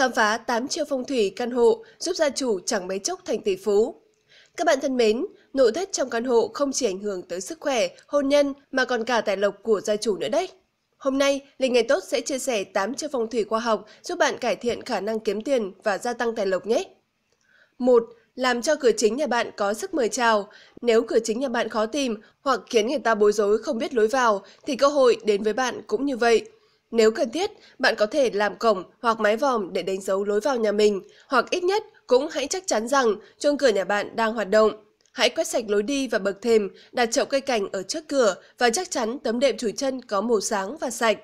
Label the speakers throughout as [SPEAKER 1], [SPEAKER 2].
[SPEAKER 1] khám phá 8 chiêu phong thủy căn hộ giúp gia chủ chẳng mấy chốc thành tỷ phú. Các bạn thân mến, nội thất trong căn hộ không chỉ ảnh hưởng tới sức khỏe, hôn nhân mà còn cả tài lộc của gia chủ nữa đấy. Hôm nay, Linh Ngày Tốt sẽ chia sẻ 8 chiêu phong thủy khoa học giúp bạn cải thiện khả năng kiếm tiền và gia tăng tài lộc nhé. 1. Làm cho cửa chính nhà bạn có sức mời chào. Nếu cửa chính nhà bạn khó tìm hoặc khiến người ta bối rối không biết lối vào thì cơ hội đến với bạn cũng như vậy. Nếu cần thiết, bạn có thể làm cổng hoặc mái vòm để đánh dấu lối vào nhà mình, hoặc ít nhất cũng hãy chắc chắn rằng chuông cửa nhà bạn đang hoạt động. Hãy quét sạch lối đi và bậc thềm, đặt chậu cây cảnh ở trước cửa và chắc chắn tấm đệm chùi chân có màu sáng và sạch.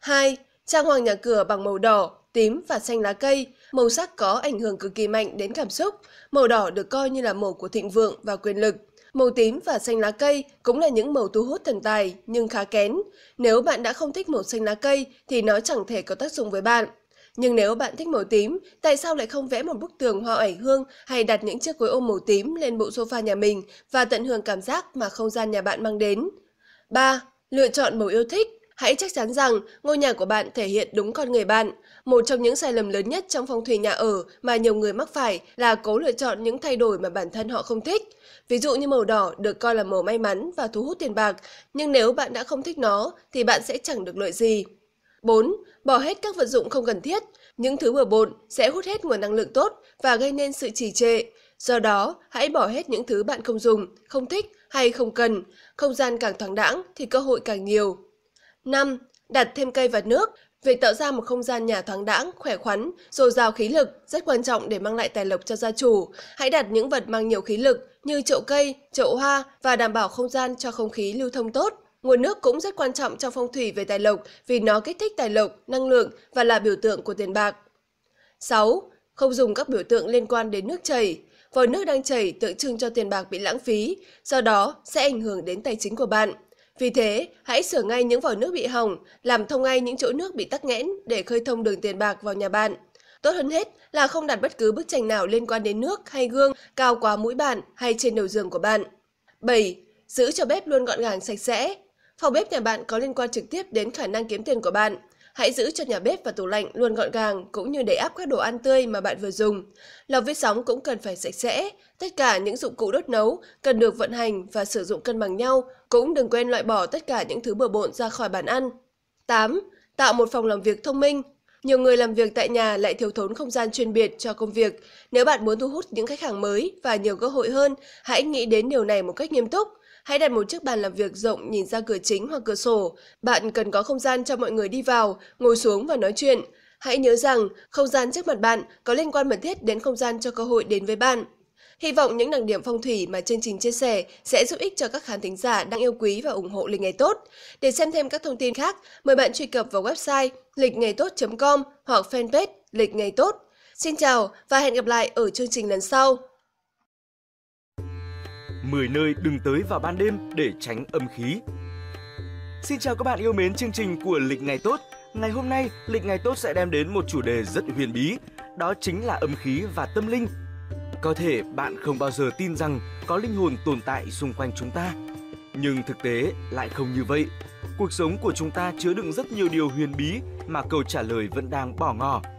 [SPEAKER 1] 2. Trang hoàng nhà cửa bằng màu đỏ, tím và xanh lá cây. Màu sắc có ảnh hưởng cực kỳ mạnh đến cảm xúc. Màu đỏ được coi như là màu của thịnh vượng và quyền lực. Màu tím và xanh lá cây cũng là những màu thu hút thần tài nhưng khá kén. Nếu bạn đã không thích màu xanh lá cây thì nó chẳng thể có tác dụng với bạn. Nhưng nếu bạn thích màu tím, tại sao lại không vẽ một bức tường hoa oải hương hay đặt những chiếc gối ôm màu tím lên bộ sofa nhà mình và tận hưởng cảm giác mà không gian nhà bạn mang đến? 3. Lựa chọn màu yêu thích Hãy chắc chắn rằng ngôi nhà của bạn thể hiện đúng con người bạn. Một trong những sai lầm lớn nhất trong phong thủy nhà ở mà nhiều người mắc phải là cố lựa chọn những thay đổi mà bản thân họ không thích. Ví dụ như màu đỏ được coi là màu may mắn và thu hút tiền bạc, nhưng nếu bạn đã không thích nó thì bạn sẽ chẳng được lợi gì. 4. Bỏ hết các vật dụng không cần thiết. Những thứ bừa bộn sẽ hút hết nguồn năng lượng tốt và gây nên sự trì trệ. Do đó, hãy bỏ hết những thứ bạn không dùng, không thích hay không cần. Không gian càng thoáng đãng thì cơ hội càng nhiều. 5. Đặt thêm cây và nước. Việc tạo ra một không gian nhà thoáng đãng, khỏe khoắn, dồi dào khí lực rất quan trọng để mang lại tài lộc cho gia chủ. Hãy đặt những vật mang nhiều khí lực như chậu cây, chậu hoa và đảm bảo không gian cho không khí lưu thông tốt. Nguồn nước cũng rất quan trọng trong phong thủy về tài lộc vì nó kích thích tài lộc, năng lượng và là biểu tượng của tiền bạc. 6. Không dùng các biểu tượng liên quan đến nước chảy. Vòi nước đang chảy tượng trưng cho tiền bạc bị lãng phí, do đó sẽ ảnh hưởng đến tài chính của bạn. Vì thế, hãy sửa ngay những vòi nước bị hỏng, làm thông ngay những chỗ nước bị tắc nghẽn để khơi thông đường tiền bạc vào nhà bạn. Tốt hơn hết là không đặt bất cứ bức tranh nào liên quan đến nước hay gương cao quá mũi bạn hay trên đầu giường của bạn. 7. Giữ cho bếp luôn gọn gàng sạch sẽ. Phòng bếp nhà bạn có liên quan trực tiếp đến khả năng kiếm tiền của bạn. Hãy giữ cho nhà bếp và tủ lạnh luôn gọn gàng cũng như để áp các đồ ăn tươi mà bạn vừa dùng. Lò vi sóng cũng cần phải sạch sẽ. Tất cả những dụng cụ đốt nấu cần được vận hành và sử dụng cân bằng nhau. Cũng đừng quên loại bỏ tất cả những thứ bừa bộn ra khỏi bàn ăn. 8. Tạo một phòng làm việc thông minh nhiều người làm việc tại nhà lại thiếu thốn không gian chuyên biệt cho công việc. Nếu bạn muốn thu hút những khách hàng mới và nhiều cơ hội hơn, hãy nghĩ đến điều này một cách nghiêm túc. Hãy đặt một chiếc bàn làm việc rộng nhìn ra cửa chính hoặc cửa sổ. Bạn cần có không gian cho mọi người đi vào, ngồi xuống và nói chuyện. Hãy nhớ rằng, không gian trước mặt bạn có liên quan mật thiết đến không gian cho cơ hội đến với bạn. Hy vọng những đặc điểm phong thủy mà chương trình chia sẻ sẽ giúp ích cho các khán thính giả đang yêu quý và ủng hộ Lịch Ngày Tốt. Để xem thêm các thông tin khác, mời bạn truy cập vào website lịchngaytốt.com hoặc fanpage Lịch Ngày Tốt. Xin chào và hẹn gặp lại ở chương trình lần sau.
[SPEAKER 2] 10 nơi đừng tới vào ban đêm để tránh âm khí. Xin chào các bạn yêu mến chương trình của Lịch Ngày Tốt. Ngày hôm nay, Lịch Ngày Tốt sẽ đem đến một chủ đề rất huyền bí, đó chính là âm khí và tâm linh. Có thể bạn không bao giờ tin rằng có linh hồn tồn tại xung quanh chúng ta. Nhưng thực tế lại không như vậy. Cuộc sống của chúng ta chứa đựng rất nhiều điều huyền bí mà câu trả lời vẫn đang bỏ ngỏ.